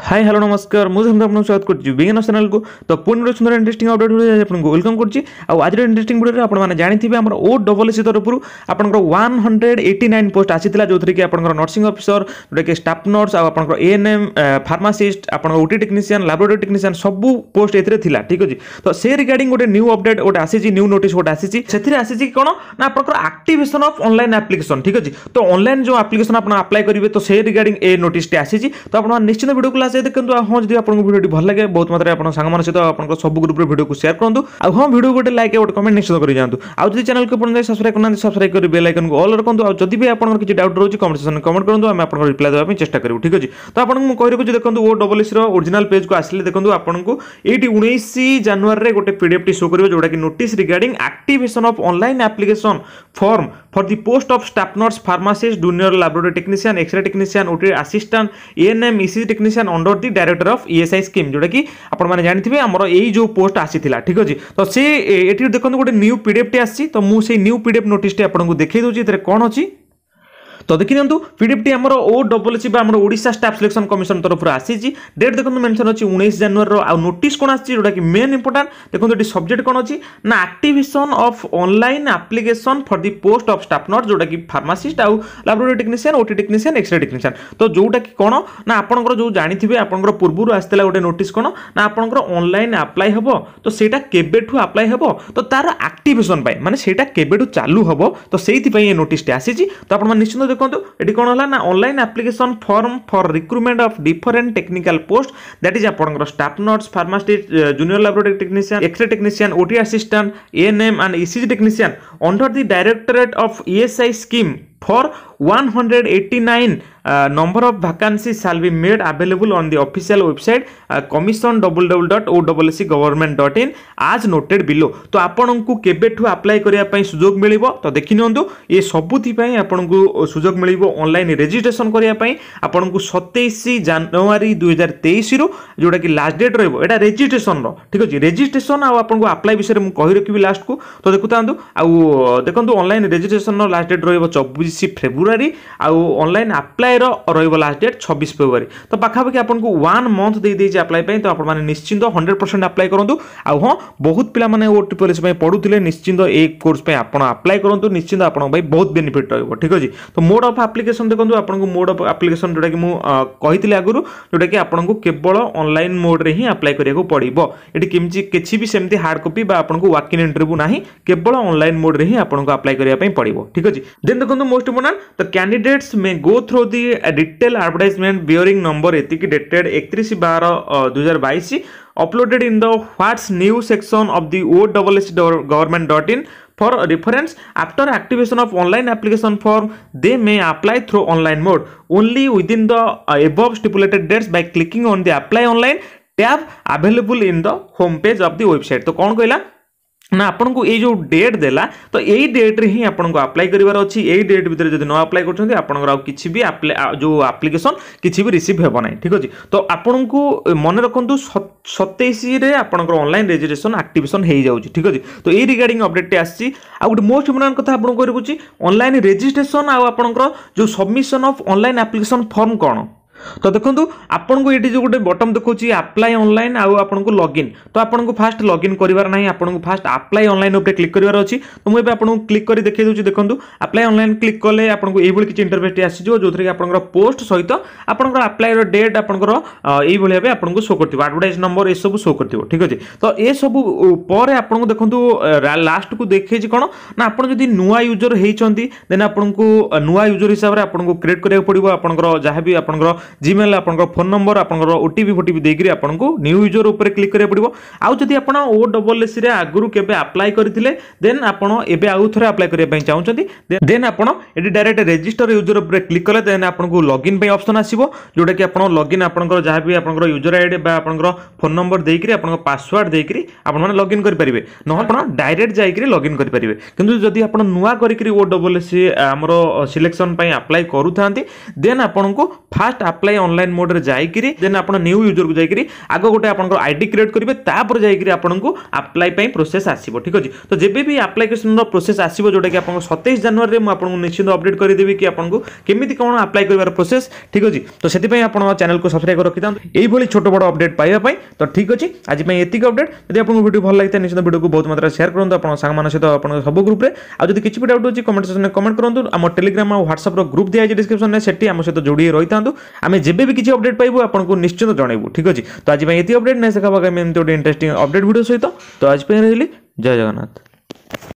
hi hello नमस्कार मुझे हम आपको स्वागत कर विज्ञान चैनल को तो पुणी गोटे सुंदर इंटरेस्टिंग अपडेट भिडियो आपको वेलकम करुच्ची आज इंटरेस्टिंग भिडियो आपने जानते हैं आम ओ डबल एस तरफ आपंकर one hundred eighty nine post आसाला जो थी कि आप नर्सिंग अफिसर जोटा स्टाफ नर्स आपर एएन एम फार्मासीस्ट आप ओटी टेक्निशियान लाबोरेटोरी टेक्निशियान सब पोस्ट एला ठीक अच्छे तो से रिगार्डिंग गोटे न्यू अपडेट गोटे आसी न्यू नोट गोटे आसी से कौन ना आप आक्टेसन अफ अनलाइन आप्लिकेसन ठीक अच्छे तो अनलाइन जो आप्लिकेसन आप आप्लाय करेंगे तो से रिगार्डिंग ए नोट आसी तो आप निश्चित भिडियो ଆସେ ଦେଖନ୍ତୁ ହଁ ଯଦି ଆପଣଙ୍କୁ ଭିଡ଼ିଓଟି ଭଲ ଲାଗେ ବହୁତ ମାତ୍ରାରେ ଆପଣ ସାଙ୍ଗମାନଙ୍କ ସହିତ ଆପଣଙ୍କ ସବୁ ଗ୍ରୁପରେ ଭିଡ଼ିଓକୁ ସେୟାର କରନ୍ତୁ ଆଉ ହଁ ଭିଡ଼ିଓ ଗୋଟେ ଲାଇକ୍ ଗୋଟେ କମେଣ୍ଟ ନିଶ୍ଚିତ କରିଯାଆନ୍ତୁ ଆଉ ଯଦି ଚ୍ୟାନେଲକୁ ଆପଣ ଯାଇ ସବସ୍କ୍ରାଇବ୍ କରୁନାହାନ୍ତି ସବସ୍କ୍ରାଇବ୍ କରି ବେଲ୍ ଆଇକନକୁ ଅଲ୍ ରଖନ୍ତୁ ଆଉ ଯଦି ବି ଆପଣଙ୍କର କିଛି ଡାଉଟ୍ ରହୁଛି କମେଣ୍ଟ ସେକ୍ସନରେ କମେଣ୍ଟ କରନ୍ତୁ ଆମେ ଆପଣଙ୍କ ରିପ୍ଲାଏ ଦେବା ପାଇଁ ଚେଷ୍ଟା କରିବୁ ଠିକ୍ ଅଛି ତ ଆପଣଙ୍କୁ ମୁଁ କହିବାକୁ ରଖୁଛି ଦେଖନ୍ତୁ ଓ ଡବଲ୍ ଏସ୍ର ଓରିଜିନାଲ୍ ପେଜ୍କୁ ଆସିଲେ ଦେଖନ୍ତୁ ଆପଣଙ୍କୁ ଏଇଠି ଉଣେଇଶ ଜାନୁଆରୀରେ ଗୋଟେ ପିଡ଼ିଏଫ୍ଟି ସୋ କରିବ ଯେଉଁଟାକି notice regarding activation of online application form for the post of staff nurse pharmacist junior laboratory technician X ray technician OT assistant ANM EC technician under the director of ESI scheme যেটাকি আপনার জাঁথিবে আমার এই যে post আসিলা ঠিক আছে তো সে এটি দেখুন গোটে নিউ পিডিএফটি আসছে তো মু সেই নিউ পিডিএফ নোটিসটি আপনার দেখাই দেছি এতে কম অ তো দেখি নিয়ন্তু পিডিএফটি আমার ও ডবল সি বা আমার ওড়শা স্টাফ সিলেকশন কমিশন তরফর আসিছি ডেট দেখুন মেনশন অছি উনিশ জানুয়ারি নোটিস কোণ আসছে যেটা কি মেন ইম্পর্টাট দেখুন এটি সবজেক্ট কোণ অছি না activation of online application for the post of staff nurse যেটা কি ফার্মাসিস্ট আউ laboratory technician OT technician X ray technician তো যেটা কি কোণ না আপনার যে জাঁথিবে আপনার পূর্ব আসছিল গোটে নোটিস কোণ না আপনার অনলাইন আপ্লাই হব তো সেটা কেবেঠু আপ্লাই হব তো তার আক্টিভেসন মানে সেটা কেবেঠু চালু হব তো সেইপাই এই নোটিসটি আসিছি তো আপনার নিশ্চিন্ত দেখুন এটি কোণ হল না online application form for recruitment of different technical post that is আপনার staff nurse pharmacist junior laboratory technician X ray technician OT assistant ANM and ECG technician under the directorate of ESI scheme for 189 uh, number of vacancies shall be made available on the official website uh, commission www.owscgovernment.in as noted below তো ଆପଣଙ୍କୁ କେବେଠୁ apply କରିବା ପାଇଁ ସୁଯୋଗ ମିଳିବ ତ ଦେଖିନିଅନ୍ତୁ ଏ ସବୁଥିପାଇଁ ଆପଣଙ୍କୁ ସୁଯୋଗ ମିଳିବ ଅନଲାଇନ୍ ରେଜିଷ୍ଟ୍ରେସନ୍ କରିବା ପାଇଁ ଆପଣଙ୍କୁ ସତେଇଶ ଜାନୁଆରୀ ଦୁଇହଜାର ତେଇଶରୁ ଯେଉଁଟାକି ଲାଷ୍ଟ ଡେଟ୍ ରହିବ ଏଇଟା ରେଜିଷ୍ଟ୍ରେସନ୍ର ଠିକ୍ ଅଛି ରେଜିଷ୍ଟ୍ରେସନ୍ ଆଉ ଆପଣଙ୍କୁ ଆପ୍ଲାଏ ବିଷୟରେ ମୁଁ କହି ରଖିବି ଲାଷ୍ଟକୁ ତ ଦେଖୁଥାନ୍ତୁ ଆଉ ଦେଖନ୍ତୁ ଅନଲାଇନ୍ ରେଜିଷ୍ଟ୍ରେସନ୍ର ଲାଷ୍ଟ ଡେଟ୍ ରହିବ ଚବିଶ চব্বিশ ফেব্রুয়ারি আনলাইন আপ্লাইর রহব লাস্ট ডেট ছবিশ ফেব্রুয়ারি তো পাখাপাখি আপনার ওয়ান মন্থ দিয়ে দিয়েছি আপ্লাই তো আপনার নিশ্চিন্ত হন্ড্রেড পরসেন্ট আপ্লাই করতু আহ বহুত পিলা মানে ও ট্রিপল এস পড়ুলে নিশ্চিন্ত এই কোর্স আপনার আপ্লাই করতু নিশ্চিন্ত আপনার বহুত বেনিফিট রহব ঠিক আছে তো মোড অফ আপ্লিকেসন দেখুন আপনার মোড অফ আপ্লিকেসন যেটা কি কইলে আগর যেটা কি আপনার কেবল অনলাইন মোড্রে হি আপ্লাই করা পড়ব এটি কমিটি কিছু বি সেমতি হার্ড কপি বা আপনার ওয়াকিং ইন্টরভিউ না কেবল অনলাইন মোড্রে হি আপনার আপ্লাই করা পড়ব ঠিক আছে দেন দেখুন মো most important the candidates may go through the detailed advertisement bearing number etiki dated 31 bar 2022 uploaded in the what's new section of the ows.government.in for reference after activation of online application form they may apply through online mode only within the above stipulated dates by clicking on the apply online tab available in the home page of the website तो कौन कहला ନା ଆପଣଙ୍କୁ ଏଇ ଯେଉଁ date ଦେଲା ତ ଏଇ ଡେଟ୍ରେ ହିଁ ଆପଣଙ୍କୁ ଆପ୍ଲାଏ କରିବାର ଅଛି ଏଇ ଡେଟ୍ ଭିତରେ ଯଦି ନ ଆପ୍ଲାଏ କରୁଛନ୍ତି ଆପଣଙ୍କର ଆଉ କିଛି ବି ଯେଉଁ ଆପ୍ଲିକେସନ୍ କିଛି ବି ରିସିଭ୍ ହେବ ନାହିଁ ଠିକ୍ ଅଛି ତ ଆପଣଙ୍କୁ ମନେ ରଖନ୍ତୁ ସତେଇଶରେ ଆପଣଙ୍କର ଅନଲାଇନ୍ ରେଜିଷ୍ଟ୍ରେସନ୍ ଆକ୍ଟିଭେସନ୍ ହେଇଯାଉଛି ଠିକ୍ ଅଛି ତ ଏଇ ରିଗାର୍ଡିଂ ଅପଡ଼େଟ୍ଟି ଆସିଛି ଆଉ ଗୋଟେ ମୋଷ୍ଟ ଇମ୍ପୋର୍ଟାଣ୍ଟ କଥା ଆପଣଙ୍କୁ ରଖୁଛି ଅନଲାଇନ୍ ରେଜିଷ୍ଟ୍ରେସନ୍ ଆଉ ଆପଣଙ୍କର ଯେଉଁ submission of online application form କ'ଣ ତ ଦେଖନ୍ତୁ ଆପଣଙ୍କୁ ଏଠି ଯେଉଁ ଗୋଟେ ବଟମ୍ ଦେଖାଉଛି ଆପ୍ଲାଏ ଅନଲାଇନ୍ ଆଉ ଆପଣଙ୍କୁ ଲଗ୍ଇନ୍ ତ ଆପଣଙ୍କୁ ଫାଷ୍ଟ ଲଗ୍ଇନ୍ କରିବାର ନାହିଁ ଆପଣଙ୍କୁ ଫାଷ୍ଟ ଆପ୍ଲାଏ ଅନଲାଇନ୍ ଉପରେ କ୍ଲିକ୍ କରିବାର ଅଛି ତ ମୁଁ ଏବେ ଆପଣଙ୍କୁ କ୍ଲିକ୍ କରି ଦେଖାଇ ଦେଉଛି ଦେଖନ୍ତୁ ଆପ୍ଲାଏ ଅନଲାଇନ୍ କ୍ଲିକ୍ କଲେ ଆପଣଙ୍କୁ ଏଇଭଳି କିଛି ଇଣ୍ଟରଭେସ୍ଟି ଆସିଯିବ ଯେଉଁଥିରେ କି ଆପଣଙ୍କର ପୋଷ୍ଟ ସହିତ ଆପଣଙ୍କର ଆପ୍ଲାଏର ଡେଟ୍ ଆପଣଙ୍କର ଏଇଭଳି ଭାବେ ଆପଣଙ୍କୁ ଶୋ କରିଥିବ ଆଡ଼ଭର୍ଟାଇଜ୍ ନମ୍ବର ଏସବୁ ଶୋ କରିଥିବ ଠିକ୍ ଅଛି ତ ଏସବୁ ପରେ ଆପଣଙ୍କୁ ଦେଖନ୍ତୁ ଲାଷ୍ଟକୁ ଦେଖେଇଛି କ'ଣ ନା ଆପଣ ଯଦି ନୂଆ ୟୁଜର୍ ହେଇଛନ୍ତି ଦେନ୍ ଆପଣଙ୍କୁ ନୂଆ ୟୁଜର୍ ହିସାବରେ ଆପଣଙ୍କୁ କ୍ରିଏଟ୍ କରିବାକୁ ପଡ଼ିବ ଆପଣଙ୍କର ଯାହା ବି ଆପଣଙ୍କର जिमेल आप फोन नंबर आपटी फोटी देकर आपू यूजर उपर क्लिक कराया पड़ो आदि आप डबल एस रे आगु केप्लाय करते देन आपड़े आउ थे आप्लाय करने चाहते देन आपड़ ये डायरेक्ट रेजिटर यूजर उपर क्लिक कले देन आपको लगइन अप्सन आसो जोटा कि आप लगइन आपंकर जहाँ भी आपंकर यूजर आई डी आप फोन नंबर देकर आप पासवर्ड देकर आपने लगइन करेंगे ना आप डायरेक्ट जाकर लगइन करेंगे किदी आप नुआ करके ओ डबल एस आम सिलेक्शन अप्लाई करू था देन आपको फास्ट आप আপ্লাই অনলাইন মোড্রে যাইকি দেন আপনার নিউ ইউজরক যাইকি আগ গোটে আপনার আইডি ক্রিয়েট করবে তাপরে যাইকি আপনার আপ্লাই প্রোসেস আসব ঠিক আছে তো যেবে বি আপ্লিকেশন প্রোসেস আসব যেটা কি আপনার সতেইশ জানুয়ারি আপনার নিশ্চিন্ত অপডেট করে দেবি কি আপনার কেমিতি কোণ আপ্লাই করবার প্রোসেস ঠিক আছে তো সেই আপনার চ্যানেল সবসক্রাইব করে রক্ষিথাও এইভাবে ছোট বড় অপডেট পাইবা তো ঠিক আছে আজ এতিক অপডেট যদি আপনার ভিডিও ভাল লাগিতা নিশ্চিত ভিডিওকে বহু মাত্রায় সেয়ার করুন আপনার সাংমান সহ আপনার সব গ্রুপে আর যদি কিছু বি ডাউট হচ্ছে কমেন্ট সেকশনে কমেন্ট করুন আমার টেলিগ্রাম আর হোয়াটসঅ্যাপর গ্রুপ দিয়া আছে ডিসক্রিপশনে সেটি আমার সহ যোড়ি রইথান্তু আমি যেবে ବି କିଛି ଅପଡେଟ୍ ପାଇବୁ ଆପଣଙ୍କୁ ନିଶ୍ଚିନ୍ତ ଜଣାଇବୁ ଠିକ୍ ଅଛି ତ ଆଜି ପାଇଁ ଏତିକି ଅପଡେଟ୍ ନାହିଁ ସେଖା ପାଖ ଆମେ ଏମିତି ଗୋଟେ ଇଣ୍ଟରେଷ୍ଟିଂ ଅପଡେଟ୍ ଭିଡ଼ିଓ ସହିତ ତ ଆଜି ପାଇଁ ରହିଲି ଜୟ ଜଗନ୍ନାଥ